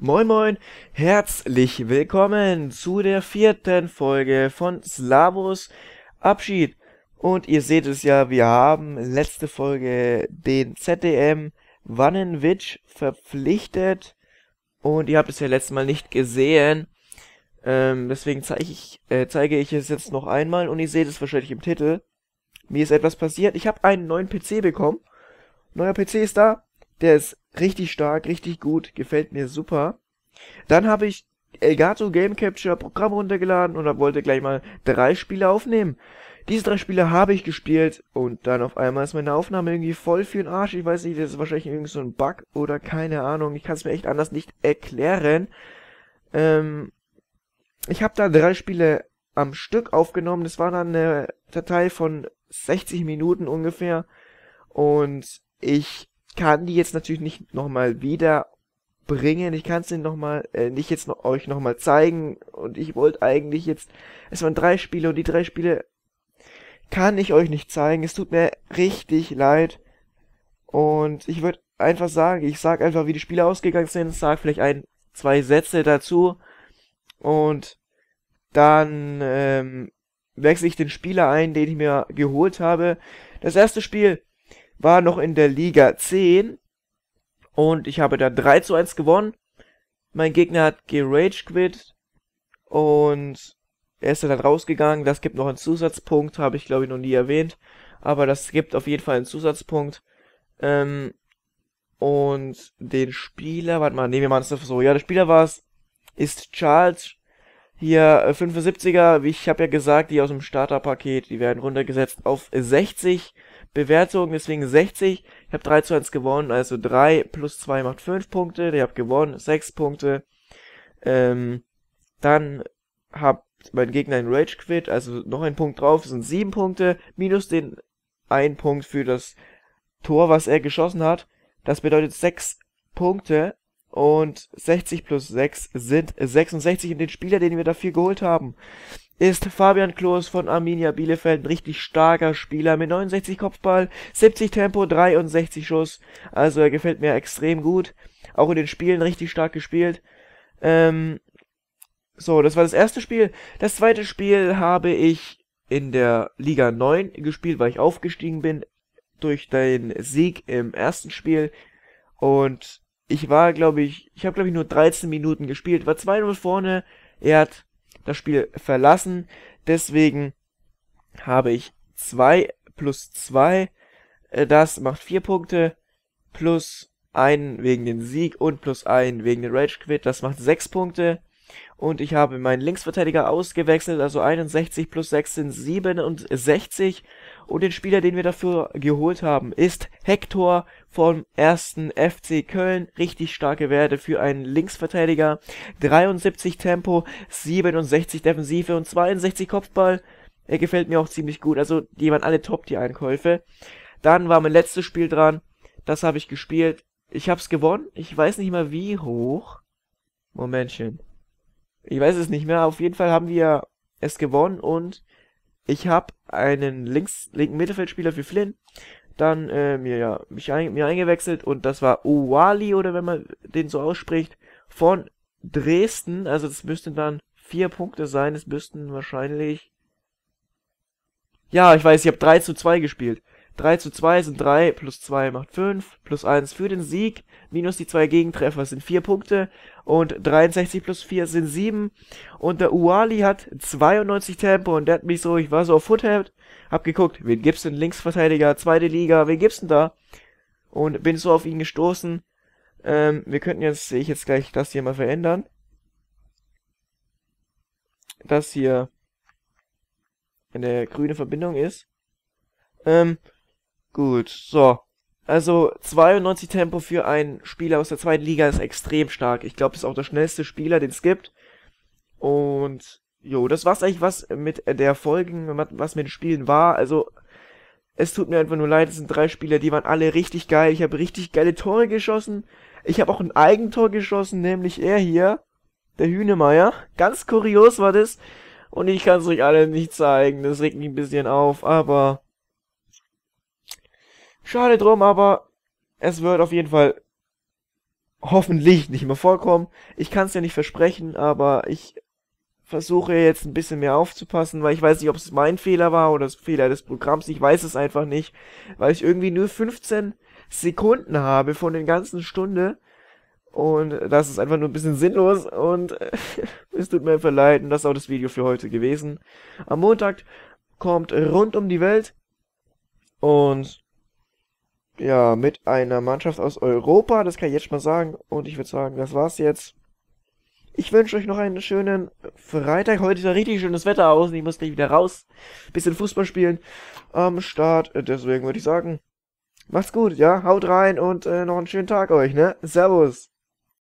Moin Moin, herzlich willkommen zu der vierten Folge von Slavos Abschied. Und ihr seht es ja, wir haben letzte Folge den ZDM Wannenwitsch verpflichtet. Und ihr habt es ja letztes Mal nicht gesehen. Ähm, deswegen zeige ich, äh, zeige ich es jetzt noch einmal und ihr seht es wahrscheinlich im Titel. Mir ist etwas passiert. Ich habe einen neuen PC bekommen. Neuer PC ist da. Der ist richtig stark, richtig gut, gefällt mir super. Dann habe ich Elgato Game Capture Programm runtergeladen und wollte gleich mal drei Spiele aufnehmen. Diese drei Spiele habe ich gespielt und dann auf einmal ist meine Aufnahme irgendwie voll für den Arsch. Ich weiß nicht, das ist wahrscheinlich irgendwie so ein Bug oder keine Ahnung. Ich kann es mir echt anders nicht erklären. Ähm, ich habe da drei Spiele am Stück aufgenommen. Das war dann eine Datei von 60 Minuten ungefähr. Und ich kann die jetzt natürlich nicht nochmal wieder bringen. Ich kann es nicht nochmal, äh, nicht jetzt noch, euch nochmal zeigen. Und ich wollte eigentlich jetzt, es waren drei Spiele und die drei Spiele kann ich euch nicht zeigen. Es tut mir richtig leid. Und ich würde einfach sagen, ich sag einfach, wie die Spiele ausgegangen sind, sag vielleicht ein, zwei Sätze dazu. Und dann ähm, wechsle ich den Spieler ein, den ich mir geholt habe. Das erste Spiel war noch in der Liga 10 und ich habe da 3 zu 1 gewonnen. Mein Gegner hat gerage quit und er ist dann halt rausgegangen. Das gibt noch einen Zusatzpunkt, habe ich glaube ich noch nie erwähnt, aber das gibt auf jeden Fall einen Zusatzpunkt. Ähm, und den Spieler, warte mal, nehmen wir mal das so. Ja, der Spieler war es, ist Charles hier 75er, äh, wie ich habe ja gesagt, die aus dem Starterpaket, die werden runtergesetzt auf 60. Bewertung, deswegen 60. Ich habe 3 zu 1 gewonnen, also 3 plus 2 macht 5 Punkte. Ich habe gewonnen, 6 Punkte. Ähm, dann habe mein Gegner einen Rage Quit, also noch ein Punkt drauf, sind 7 Punkte, minus den 1 Punkt für das Tor, was er geschossen hat. Das bedeutet 6 Punkte und 60 plus 6 sind 66 und den Spieler, den wir dafür geholt haben ist Fabian Klos von Arminia Bielefeld ein richtig starker Spieler mit 69 Kopfball, 70 Tempo, 63 Schuss. Also er gefällt mir extrem gut. Auch in den Spielen richtig stark gespielt. Ähm, so, das war das erste Spiel. Das zweite Spiel habe ich in der Liga 9 gespielt, weil ich aufgestiegen bin durch den Sieg im ersten Spiel. Und ich war, glaube ich, ich habe, glaube ich, nur 13 Minuten gespielt. War 2-0 vorne. Er hat das Spiel verlassen. Deswegen habe ich 2 plus 2. Äh, das macht 4 Punkte. Plus 1 wegen den Sieg und plus 1 wegen den Rage Quit. Das macht 6 Punkte. Und ich habe meinen Linksverteidiger ausgewechselt, also 61 plus 6 sind 67. Und den Spieler, den wir dafür geholt haben, ist Hector vom ersten FC Köln. Richtig starke Werte für einen Linksverteidiger. 73 Tempo, 67 Defensive und 62 Kopfball. Er gefällt mir auch ziemlich gut. Also, die waren alle top, die Einkäufe. Dann war mein letztes Spiel dran. Das habe ich gespielt. Ich habe es gewonnen. Ich weiß nicht mal wie hoch. Momentchen. Ich weiß es nicht mehr. Auf jeden Fall haben wir es gewonnen und ich habe einen links, linken Mittelfeldspieler für Flynn dann äh, mir, ja, mich ein, mir eingewechselt und das war Uwali oder wenn man den so ausspricht, von Dresden. Also das müssten dann vier Punkte sein. Es müssten wahrscheinlich. Ja, ich weiß, ich habe 3 zu 2 gespielt. 3 zu 2 sind 3, plus 2 macht 5, plus 1 für den Sieg, minus die 2 Gegentreffer sind 4 Punkte und 63 plus 4 sind 7 und der Uali hat 92 Tempo und der hat mich so, ich war so auf Footheld, hab geguckt, wen gibt's denn Linksverteidiger, zweite Liga, wen gibt's denn da? Und bin so auf ihn gestoßen, ähm, wir könnten jetzt, sehe ich jetzt gleich das hier mal verändern. Das hier eine grüne Verbindung ist. Ähm, Gut, so. Also 92 Tempo für einen Spieler aus der zweiten Liga ist extrem stark. Ich glaube, ist auch der schnellste Spieler, den es gibt. Und jo, das war's eigentlich was mit der Folgen, was mit den Spielen war. Also es tut mir einfach nur leid, es sind drei Spieler, die waren alle richtig geil. Ich habe richtig geile Tore geschossen. Ich habe auch ein Eigentor geschossen, nämlich er hier, der Hühnemeier. Ganz kurios war das. Und ich kann es euch alle nicht zeigen. Das regt mich ein bisschen auf, aber Schade drum, aber es wird auf jeden Fall hoffentlich nicht mehr vorkommen. Ich kann es ja nicht versprechen, aber ich versuche jetzt ein bisschen mehr aufzupassen, weil ich weiß nicht, ob es mein Fehler war oder das Fehler des Programms. Ich weiß es einfach nicht, weil ich irgendwie nur 15 Sekunden habe von den ganzen Stunde. Und das ist einfach nur ein bisschen sinnlos und es tut mir verleid. Und das ist auch das Video für heute gewesen. Am Montag kommt rund um die Welt und ja, mit einer Mannschaft aus Europa, das kann ich jetzt schon mal sagen. Und ich würde sagen, das war's jetzt. Ich wünsche euch noch einen schönen Freitag. Heute ist ja richtig schönes Wetter aus und ich muss gleich wieder raus. Bisschen Fußball spielen am Start. Deswegen würde ich sagen, macht's gut, ja? Haut rein und äh, noch einen schönen Tag euch, ne? Servus!